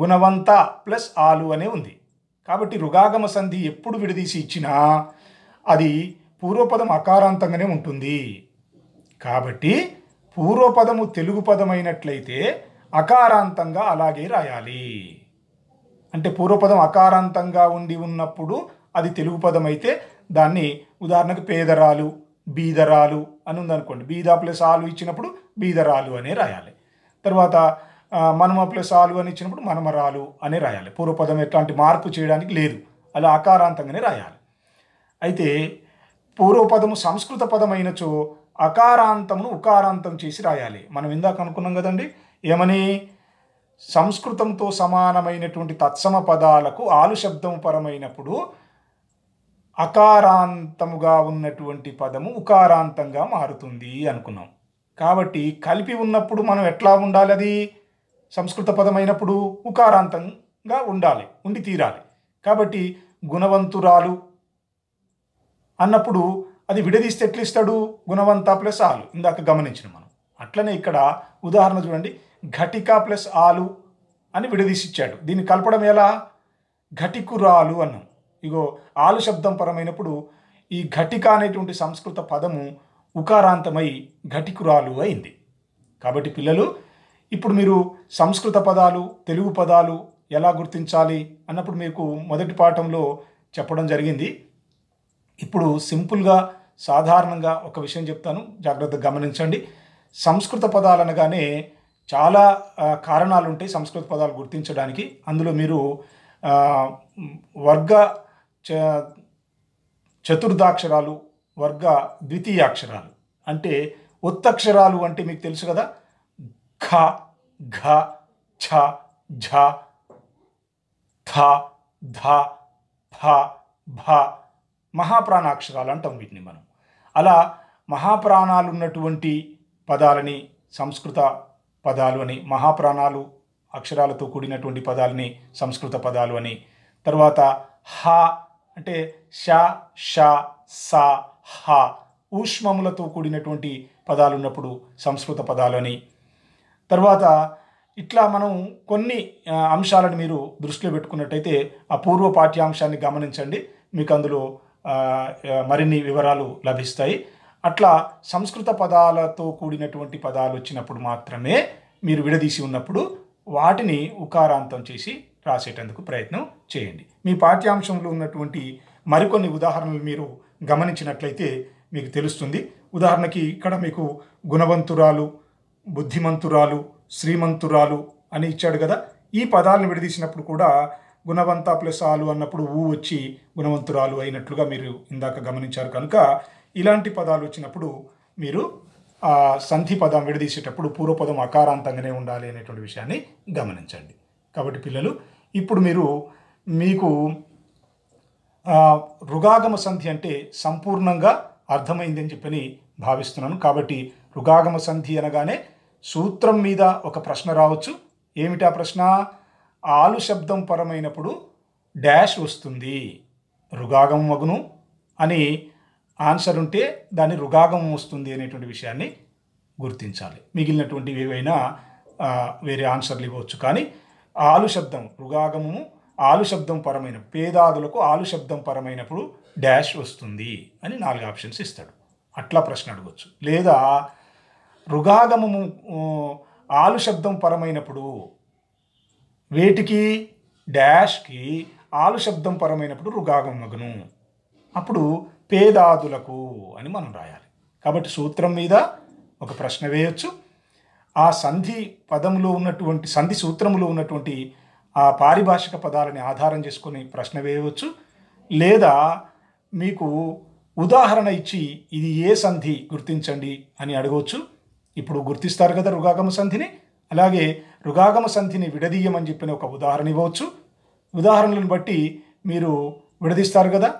Speaker 1: గుణవంత ప్లస్ ఆలు అనే ఉంది కాబట్టి రుగాగమ సంధి ఎప్పుడు విడదీసి ఇచ్చినా అది పూర్వపదం అకారాంతంగానే ఉంటుంది కాబట్టి పూర్వపదము తెలుగు పదమైనట్లయితే అకారాంతంగా అలాగే రాయాలి అంటే పూర్వపదం అకారాంతంగా ఉండి ఉన్నప్పుడు అది తెలుగు పదం అయితే దాన్ని ఉదాహరణకు పేదరాలు బీదరాలు అని ఉందనుకోండి బీద ప్లస్ ఆలు ఇచ్చినప్పుడు బీదరాలు అనే రాయాలి తర్వాత మనమ ప్లస్ ఆలు అని ఇచ్చినప్పుడు మనమరాలు అనే రాయాలి పూర్వపదం ఎట్లాంటి మార్పు చేయడానికి లేదు అలా అకారాంతంగానే రాయాలి అయితే పూర్వపదము సంస్కృత పదమైనచో అకారాంతమును ఉకారాంతం చేసి రాయాలి మనం ఇందాక అనుకున్నాం కదండి ఏమని సంస్కృతంతో సమానమైనటువంటి తత్సమ పదాలకు ఆలు శబ్దము పరమైనప్పుడు అకారాంతముగా ఉన్నటువంటి పదము ఉకారాంతంగా మారుతుంది అనుకున్నాం కాబట్టి కలిపి ఉన్నప్పుడు మనం ఎట్లా ఉండాలి అది సంస్కృత పదమైనప్పుడు ఉకారాంతంగా ఉండాలి ఉండి తీరాలి కాబట్టి గుణవంతురాలు అన్నప్పుడు అది విడదీస్తే ఎట్లిస్తాడు గుణవంత ప్లస్ ఆలు ఇందాక గమనించిన మనం అట్లనే ఇక్కడ ఉదాహరణ చూడండి ఘటిక ప్లస్ ఆలు అని విడదీసిచ్చాడు దీన్ని కలపడం ఎలా ఘటికురాలు అన్నాం ఇగో ఆలు శబ్దం పరమైనప్పుడు ఈ ఘటిక అనేటువంటి సంస్కృత పదము ఉకారాంతమై ఘటికురాలు అయింది కాబట్టి పిల్లలు ఇప్పుడు మీరు సంస్కృత పదాలు తెలుగు పదాలు ఎలా గుర్తించాలి అన్నప్పుడు మీకు మొదటి పాఠంలో చెప్పడం జరిగింది ఇప్పుడు సింపుల్గా సాధారణంగా ఒక విషయం చెప్తాను జాగ్రత్తగా గమనించండి సంస్కృత పదాలు అనగానే చాలా కారణాలు ఉంటాయి సంస్కృత పదాలు గుర్తించడానికి అందులో మీరు వర్గ చతుర్థాక్షరాలు వర్గ ద్వితీయ అక్షరాలు అంటే ఉత్తక్షరాలు అంటే మీకు తెలుసు కదా ఘ ఘ ఛ ఝ థ ధ ఫ భ మహాప్రాణాక్షరాలు అంటాం వీటిని మనం అలా మహాప్రాణాలు ఉన్నటువంటి పదాలని సంస్కృత పదాలు అని మహాప్రాణాలు అక్షరాలతో కూడినటువంటి పదాలని సంస్కృత పదాలు అని తర్వాత హ అంటే ష ష స హ ఊష్మములతో కూడినటువంటి పదాలు ఉన్నప్పుడు సంస్కృత పదాలు అని తర్వాత ఇట్లా మనం కొన్ని అంశాలను మీరు దృష్టిలో పెట్టుకున్నట్టయితే ఆ పూర్వ పాఠ్యాంశాన్ని గమనించండి మీకు అందులో మరిన్ని వివరాలు లభిస్తాయి అట్లా సంస్కృత పదాలతో కూడినటువంటి పదాలు వచ్చినప్పుడు మాత్రమే మీరు విడదీసి ఉన్నప్పుడు వాటిని ఉకారాంతం చేసి రాసేటందుకు ప్రయత్నం చేయండి మీ పాఠ్యాంశంలో ఉన్నటువంటి మరికొన్ని ఉదాహరణలు మీరు గమనించినట్లయితే మీకు తెలుస్తుంది ఉదాహరణకి ఇక్కడ మీకు గుణవంతురాలు బుద్ధిమంతురాలు శ్రీమంతురాలు అని ఇచ్చాడు కదా ఈ పదాలను విడదీసినప్పుడు కూడా గుణవంత ప్లస్ ఆలు అన్నప్పుడు ఊ వచ్చి గుణవంతురాలు అయినట్లుగా మీరు ఇందాక గమనించారు కనుక ఇలాంటి పదాలు వచ్చినప్పుడు మీరు సంధి పదం విడదీసేటప్పుడు పూర్వపదం అకారాంతంగానే ఉండాలి అనేటువంటి విషయాన్ని గమనించండి కాబట్టి పిల్లలు ఇప్పుడు మీరు మీకు రుగాగమ సంధి అంటే సంపూర్ణంగా అర్థమైందని చెప్పని భావిస్తున్నాను కాబట్టి రుగాగమ సంధి అనగానే సూత్రం మీద ఒక ప్రశ్న రావచ్చు ఏమిటా ప్రశ్న ఆలు శబ్దం పరమైనప్పుడు డాష్ వస్తుంది రుగాగం మగును అని ఆన్సర్ ఉంటే దాన్ని రుగాగం వస్తుంది అనేటువంటి విషయాన్ని గుర్తించాలి మిగిలినటువంటి ఏవైనా వేరే ఆన్సర్లు ఇవ్వచ్చు కానీ ఆలు శబ్దం రుగాగము ఆలు శబ్దం పరమైన పేదాదులకు ఆలు శబ్దం పరమైనప్పుడు డాష్ వస్తుంది అని నాలుగు ఆప్షన్స్ ఇస్తాడు అట్లా ప్రశ్న అడగచ్చు లేదా రుగాగమము ఆలు శబ్దం పరమైనప్పుడు వేటికి డాష్కి ఆలు శబ్దం పరమైనప్పుడు రుగాగమగును అప్పుడు పేదాదులకు అని మనం రాయాలి కాబట్టి సూత్రం మీద ఒక ప్రశ్న వేయచ్చు ఆ సంధి పదంలో ఉన్నటువంటి సంధి సూత్రంలో ఉన్నటువంటి ఆ పారిభాషిక పదాలని ఆధారం చేసుకుని ప్రశ్న వేయవచ్చు లేదా మీకు ఉదాహరణ ఇచ్చి ఇది ఏ సంధి గుర్తించండి అని అడగవచ్చు ఇప్పుడు గుర్తిస్తారు కదా రుగాగమ సంధిని అలాగే రుగాగమ సంధిని విడదీయమని చెప్పిన ఒక ఉదాహరణ ఇవ్వచ్చు ఉదాహరణలను బట్టి మీరు విడదీస్తారు కదా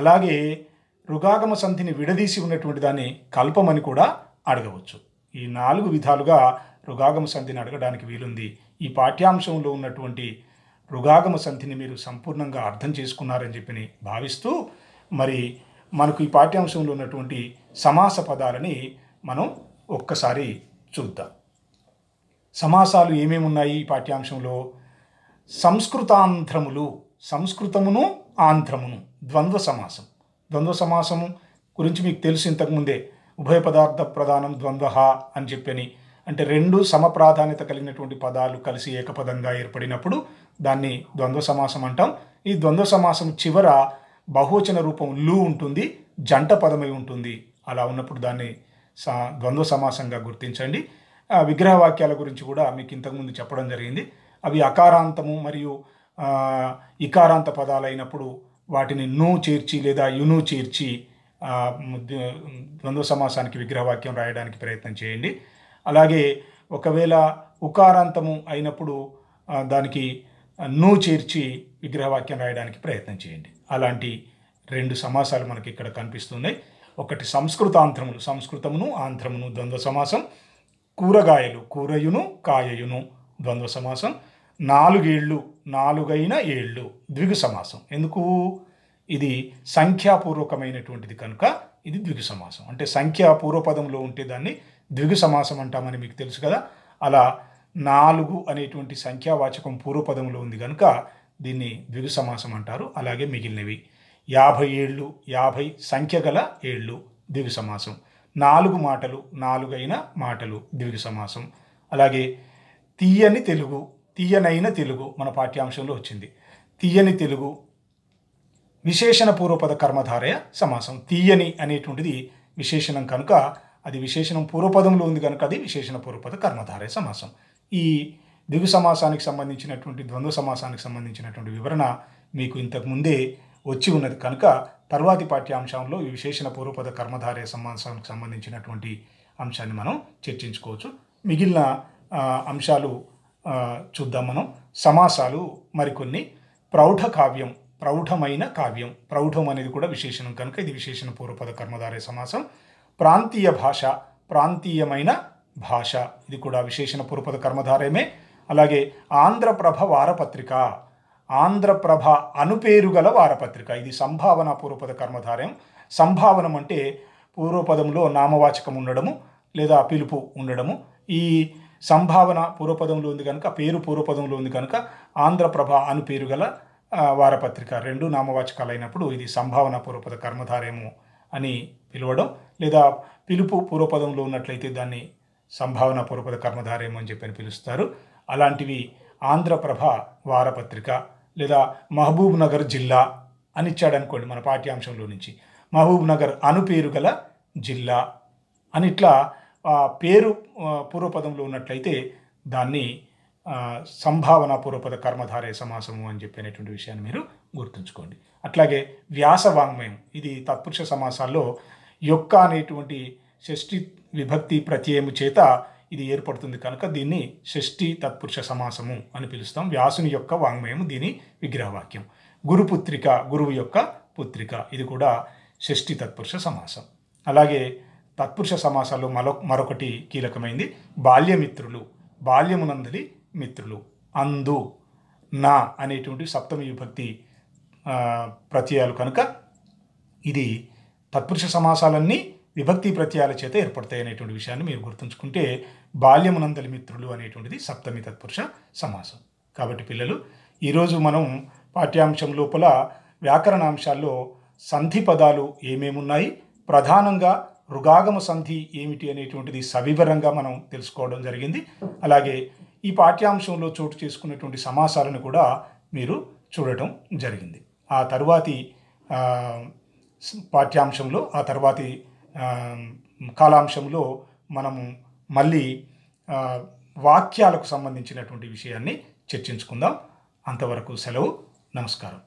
Speaker 1: అలాగే రుగాగమ సంధిని విడదీసి ఉన్నటువంటి దాన్ని కల్పమని కూడా అడగవచ్చు ఈ నాలుగు విధాలుగా రుగాగమ సంధిని అడగడానికి వీలుంది ఈ పాఠ్యాంశంలో ఉన్నటువంటి రుగాగమ సంధిని మీరు సంపూర్ణంగా అర్థం చేసుకున్నారని చెప్పి భావిస్తూ మరి మనకు ఈ పాఠ్యాంశంలో ఉన్నటువంటి సమాస పదాలని మనం ఒక్కసారి చూద్దాం సమాసాలు ఏమేమి ఉన్నాయి ఈ పాఠ్యాంశంలో సంస్కృతాంధ్రములు సంస్కృతమును ఆంధ్రమును ద్వంద్వ సమాసం ద్వంద్వ సమాసం గురించి మీకు తెలుసు ఇంతకుముందే ఉభయ పదార్థ ప్రధానం ద్వంద్వ అని చెప్పని అంటే రెండు సమ ప్రాధాన్యత కలిగినటువంటి పదాలు కలిసి ఏకపదంగా ఏర్పడినప్పుడు దాన్ని ద్వంద్వ సమాసం అంటాం ఈ ద్వంద్వ సమాసం చివర బహువచన రూపం లు ఉంటుంది జంట పదమై ఉంటుంది అలా ఉన్నప్పుడు దాన్ని సా ద్వంద్వ సమాసంగా గుర్తించండి విగ్రహ వాక్యాల గురించి కూడా మీకు ఇంతకుముందు చెప్పడం జరిగింది అవి అకారాంతము మరియు ఇకారాంత పదాలైనప్పుడు వాటిని ను చేర్చి లేదా యును చేర్చి ద్వంద్వ సమాసానికి విగ్రహవాక్యం రాయడానికి ప్రయత్నం చేయండి అలాగే ఒకవేళ ఉకారాంతము అయినప్పుడు దానికి ను చేర్చి విగ్రహవాక్యం రాయడానికి ప్రయత్నం చేయండి అలాంటి రెండు సమాసాలు మనకి ఇక్కడ కనిపిస్తున్నాయి ఒకటి సంస్కృత ఆంధ్రములు సంస్కృతమును ఆంధ్రమును ద్వంద్వ సమాసం కూరగాయలు కూరయును కాయయును ద్వంద్వ సమాసం నాలుగేళ్ళు నాలుగైన ఏళ్ళు ద్విగు సమాసం ఎందుకు ఇది సంఖ్యాపూర్వకమైనటువంటిది కనుక ఇది ద్విగు సమాసం అంటే సంఖ్యా పూర్వపదంలో ఉంటే దాన్ని ద్విగు సమాసం అంటామని మీకు తెలుసు కదా అలా నాలుగు అనేటువంటి సంఖ్యావాచకం పూర్వపదంలో ఉంది కనుక దీన్ని ద్విగు సమాసం అంటారు అలాగే మిగిలినవి యాభై ఏళ్ళు యాభై సంఖ్య గల ఏళ్ళు ద్విగు సమాసం నాలుగు మాటలు నాలుగైన మాటలు ద్విగు సమాసం అలాగే తీయని తెలుగు తీయనైన తెలుగు మన పాఠ్యాంశంలో వచ్చింది తీయని తెలుగు విశేషణ పూర్వపద కర్మధారయ సమాసం తీయని అనేటువంటిది విశేషణం కనుక అది విశేషణం పూర్వపదంలో ఉంది కనుక అది విశేషణ పూర్వపద కర్మధారయ సమాసం ఈ దిగు సమాసానికి సంబంధించినటువంటి ద్వంద్వ సమాసానికి సంబంధించినటువంటి వివరణ మీకు ఇంతకుముందే వచ్చి ఉన్నది కనుక తర్వాతి పాఠ్యాంశంలో ఈ విశేషణ పూర్వపద కర్మధారయ సమాసానికి సంబంధించినటువంటి అంశాన్ని మనం చర్చించుకోవచ్చు మిగిలిన అంశాలు చూద్దాం మనం సమాసాలు మరికొన్ని ప్రౌఢ కావ్యం ప్రౌఢమైన కావ్యం ప్రౌఢం అనేది కూడా విశేషణం కనుక ఇది విశేషణ పూర్వపద కర్మధారే సమాసం ప్రాంతీయ భాష ప్రాంతీయమైన భాష ఇది కూడా విశేషణ పూర్వపద కర్మధారయమే అలాగే ఆంధ్రప్రభ వారపత్రిక ఆంధ్రప్రభ అనుపేరు గల వారపత్రిక ఇది సంభావన పూర్వపద కర్మధారయం సంభావనం అంటే పూర్వపదంలో నామవాచకం ఉండడము లేదా పిలుపు ఉండడము ఈ సంభావన పూర్వపదంలో ఉంది కనుక పేరు పూర్వపదంలో ఉంది కనుక ఆంధ్రప్రభ అని పేరు గల వారపత్రిక రెండు నామవాచకాలు అయినప్పుడు ఇది సంభావన పూర్వపద కర్మధారేమో అని పిలవడం లేదా పిలుపు పూర్వపదంలో ఉన్నట్లయితే దాన్ని సంభావన పూర్వపద కర్మధారేమో అని చెప్పి పిలుస్తారు అలాంటివి ఆంధ్రప్రభ వారపత్రిక లేదా మహబూబ్ నగర్ జిల్లా అని ఇచ్చాడనుకోండి మన పాఠ్యాంశంలో నుంచి మహబూబ్ నగర్ అను పేరు గల జిల్లా అని ఇట్లా ఆ పేరు పూర్వపదంలో ఉన్నట్లయితే దాన్ని సంభావన పూర్వపద కర్మధారయ సమాసము అని చెప్పినటువంటి విషయాన్ని మీరు గుర్తుంచుకోండి అట్లాగే వ్యాస వాంగ్మయం ఇది తత్పురుష సమాసాల్లో యొక్క అనేటువంటి షష్ఠి విభక్తి ప్రత్యయము చేత ఇది ఏర్పడుతుంది కనుక దీన్ని షష్ఠి తత్పురుష సమాసము అని పిలుస్తాం వ్యాసుని యొక్క వాంగ్మయము దీని విగ్రహవాక్యం గురుపుత్రిక గురువు యొక్క పుత్రిక ఇది కూడా షష్ఠి తత్పురుష సమాసం అలాగే తత్పురుష సమాసాలు మరో మరొకటి కీలకమైంది బాల్యమిత్రులు బాల్యమునందలి మిత్రులు అందు నా అనేటువంటి సప్తమి విభక్తి ప్రత్యయాలు కనుక ఇది తత్పురుష సమాసాలన్నీ విభక్తి ప్రత్యయాల చేత ఏర్పడతాయి అనేటువంటి విషయాన్ని మీరు గుర్తుంచుకుంటే బాల్యమునందలి మిత్రులు అనేటువంటిది సప్తమి తత్పురుష సమాసం కాబట్టి పిల్లలు ఈరోజు మనం పాఠ్యాంశం లోపల వ్యాకరణాంశాల్లో సంధి పదాలు ఏమేమున్నాయి ప్రధానంగా రుగాగమ సంధి ఏమిటి అనేటువంటిది సవివరంగా మనం తెలుసుకోవడం జరిగింది అలాగే ఈ పాఠ్యాంశంలో చోటు చేసుకునేటువంటి సమాసాలను కూడా మీరు చూడటం జరిగింది ఆ తరువాతి పాఠ్యాంశంలో ఆ తర్వాతి కాలాంశంలో మనము మళ్ళీ వాక్యాలకు సంబంధించినటువంటి విషయాన్ని చర్చించుకుందాం అంతవరకు సెలవు నమస్కారం